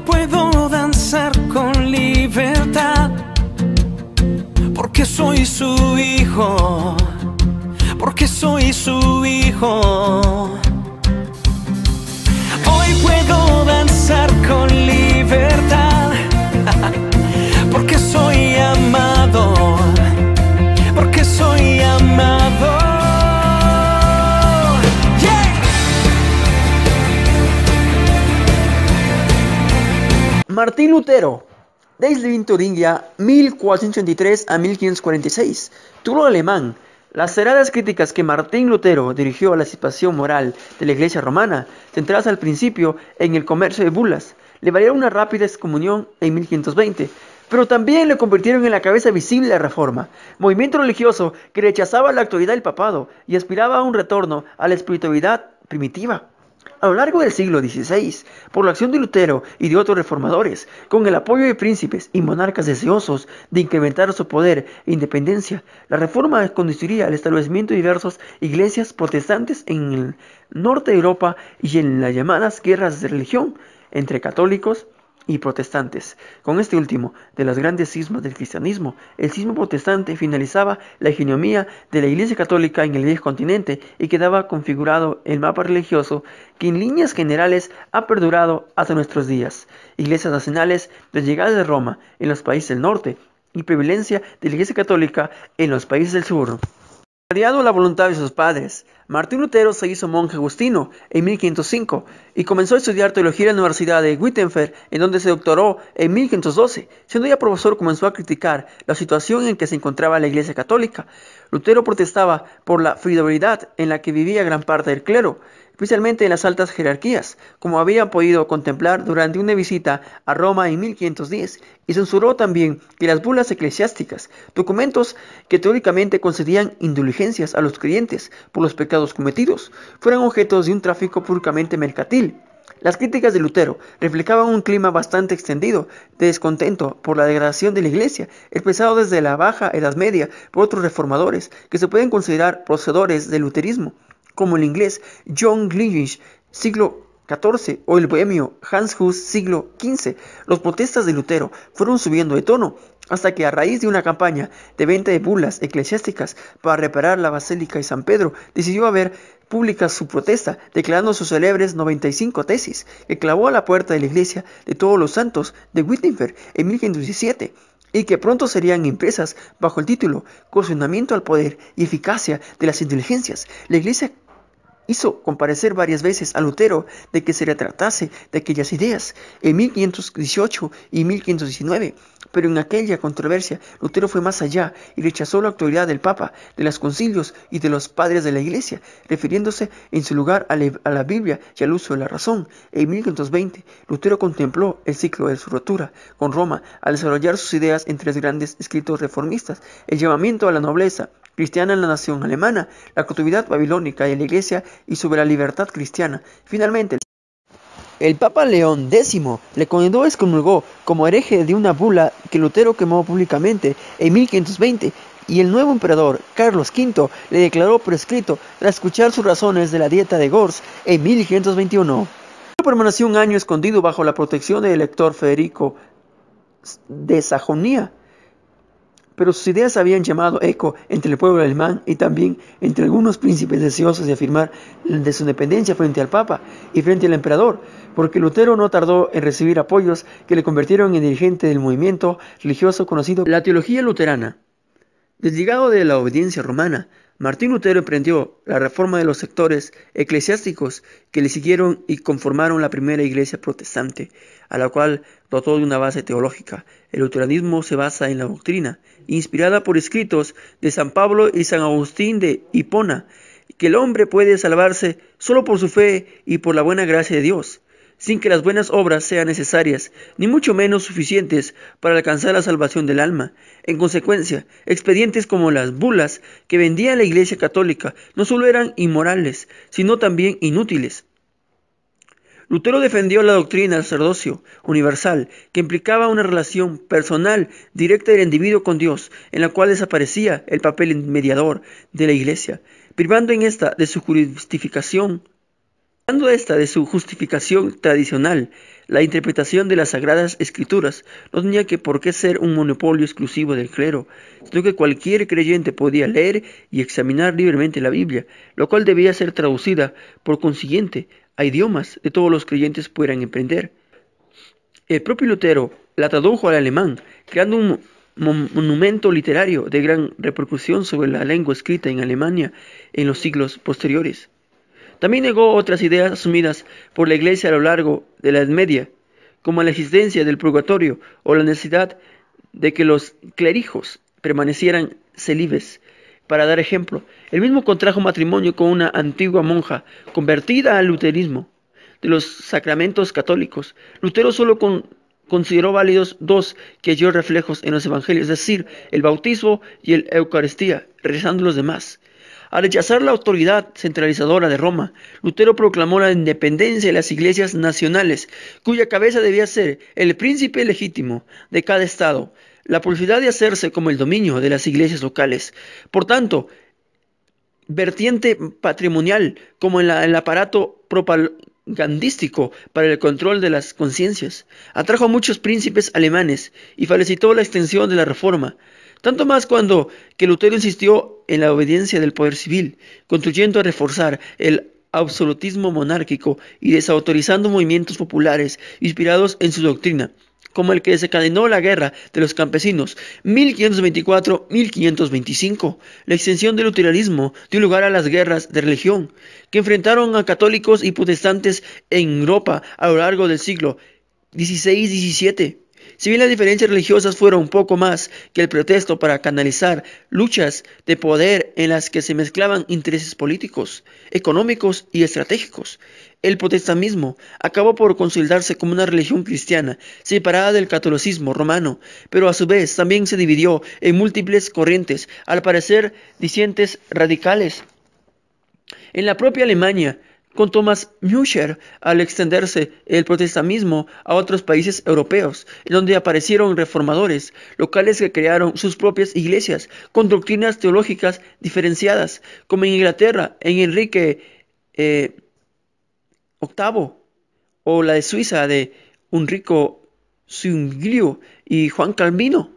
puedo danzar con libertad, porque soy su hijo, porque soy su hijo. Hoy puedo Martín Lutero, de Turingia, 1483 a 1546, Turo alemán. Las cerradas críticas que Martín Lutero dirigió a la situación moral de la Iglesia romana, centradas al principio en el comercio de bulas, le valieron una rápida excomunión en 1520, pero también le convirtieron en la cabeza visible de la Reforma, movimiento religioso que rechazaba la actualidad del papado y aspiraba a un retorno a la espiritualidad primitiva. A lo largo del siglo XVI, por la acción de Lutero y de otros reformadores, con el apoyo de príncipes y monarcas deseosos de incrementar su poder e independencia, la reforma conduciría al establecimiento de diversas iglesias protestantes en el norte de Europa y en las llamadas guerras de religión entre católicos, y protestantes. Con este último de las grandes sismas del cristianismo, el sismo protestante finalizaba la hegemonía de la Iglesia Católica en el viejo continente y quedaba configurado el mapa religioso que en líneas generales ha perdurado hasta nuestros días. Iglesias nacionales de llegada de Roma en los países del norte y prevalencia de la Iglesia Católica en los países del sur. Contrariado a la voluntad de sus padres, Martín Lutero se hizo monje agustino en 1505 y comenzó a estudiar teología en la Universidad de Wittenberg, en donde se doctoró en 1512. Siendo ya profesor, comenzó a criticar la situación en que se encontraba la Iglesia Católica. Lutero protestaba por la fidelidad en la que vivía gran parte del clero especialmente en las altas jerarquías, como había podido contemplar durante una visita a Roma en 1510, y censuró también que las bulas eclesiásticas, documentos que teóricamente concedían indulgencias a los creyentes por los pecados cometidos, fueran objetos de un tráfico puramente mercantil. Las críticas de Lutero reflejaban un clima bastante extendido de descontento por la degradación de la Iglesia, expresado desde la Baja Edad Media por otros reformadores que se pueden considerar procedores del luterismo como el inglés John Glynish siglo XIV, o el bohemio Hans Hus, siglo XV. Los protestas de Lutero fueron subiendo de tono hasta que a raíz de una campaña de venta de bulas eclesiásticas para reparar la Basílica de San Pedro, decidió haber pública su protesta, declarando sus célebres 95 tesis, que clavó a la puerta de la iglesia de todos los santos de Wittenberg en 1517 y que pronto serían impresas bajo el título Cocinamiento al Poder y Eficacia de las Inteligencias. La iglesia hizo comparecer varias veces a Lutero de que se le tratase de aquellas ideas en 1518 y 1519, pero en aquella controversia Lutero fue más allá y rechazó la autoridad del Papa, de los concilios y de los padres de la Iglesia, refiriéndose en su lugar a la, Biblia y al uso de la razón. En 1520, Lutero contempló el ciclo de su rotura con Roma al desarrollar sus ideas en tres grandes escritos reformistas, el llamamiento a la nobleza, cristiana en la nación alemana, la cotividad babilónica en la Iglesia y sobre la libertad cristiana. Finalmente, el Papa León X le condenó y excomulgó como hereje de una bula que Lutero quemó públicamente en 1520 y el nuevo emperador Carlos V le declaró prescrito tras escuchar sus razones de la dieta de Gors en 1521. Permaneció un año escondido bajo la protección del elector Federico de Sajonia, pero sus ideas habían llamado eco entre el pueblo alemán y también entre algunos príncipes deseosos de afirmar de su independencia frente al Papa y frente al emperador, porque Lutero no tardó en recibir apoyos que le convirtieron en dirigente del movimiento religioso conocido la teología luterana. Desligado de la obediencia romana, Martín Lutero emprendió la reforma de los sectores eclesiásticos que le siguieron y conformaron la primera iglesia protestante, a la cual dotó de una base teológica. El luteranismo se basa en la doctrina, inspirada por escritos de San Pablo y San Agustín de Hipona, que el hombre puede salvarse solo por su fe y por la buena gracia de Dios sin que las buenas obras sean necesarias, ni mucho menos suficientes para alcanzar la salvación del alma. En consecuencia, expedientes como las bulas que vendía la Iglesia Católica no solo eran inmorales, sino también inútiles. Lutero defendió la doctrina del sacerdocio universal, que implicaba una relación personal directa del individuo con Dios, en la cual desaparecía el papel mediador de la Iglesia, privando en esta de su justificación Hablando esta de su justificación tradicional, la interpretación de las Sagradas Escrituras no tenía que por qué ser un monopolio exclusivo del clero, sino que cualquier creyente podía leer y examinar libremente la Biblia, lo cual debía ser traducida, por consiguiente, a idiomas que todos los creyentes pudieran emprender. El propio Lutero la tradujo al alemán, creando un monumento literario de gran repercusión sobre la lengua escrita en Alemania en los siglos posteriores. También negó otras ideas asumidas por la Iglesia a lo largo de la Edad Media, como la existencia del purgatorio o la necesidad de que los clerijos permanecieran celibes. Para dar ejemplo, el mismo contrajo matrimonio con una antigua monja convertida al luterismo de los sacramentos católicos. Lutero solo consideró válidos dos que halló reflejos en los evangelios, es decir, el bautismo y la Eucaristía, rezando los demás. Al rechazar la autoridad centralizadora de Roma, Lutero proclamó la independencia de las iglesias nacionales, cuya cabeza debía ser el príncipe legítimo de cada estado, la posibilidad de hacerse como el dominio de las iglesias locales. Por tanto, vertiente patrimonial como el aparato propagandístico para el control de las conciencias. Atrajo a muchos príncipes alemanes y felicitó la extensión de la reforma. Tanto más cuando que Lutero insistió en la obediencia del poder civil, contribuyendo a reforzar el absolutismo monárquico y desautorizando movimientos populares inspirados en su doctrina, como el que desencadenó la guerra de los campesinos 1524-1525. La extensión del luteranismo dio lugar a las guerras de religión, que enfrentaron a católicos y protestantes en Europa a lo largo del siglo XVI-XVII. Si bien las diferencias religiosas fueron poco más que el pretexto para canalizar luchas de poder en las que se mezclaban intereses políticos, económicos y estratégicos, el protestantismo acabó por consolidarse como una religión cristiana, separada del catolicismo romano, pero a su vez también se dividió en múltiples corrientes, al parecer disientes radicales. En la propia Alemania, con Thomas Müntzer, al extenderse el protestantismo a otros países europeos, donde aparecieron reformadores locales que crearon sus propias iglesias con doctrinas teológicas diferenciadas, como en Inglaterra, en Enrique eh, VIII, o la de Suiza de Unrico Zwinglio y Juan Calvino.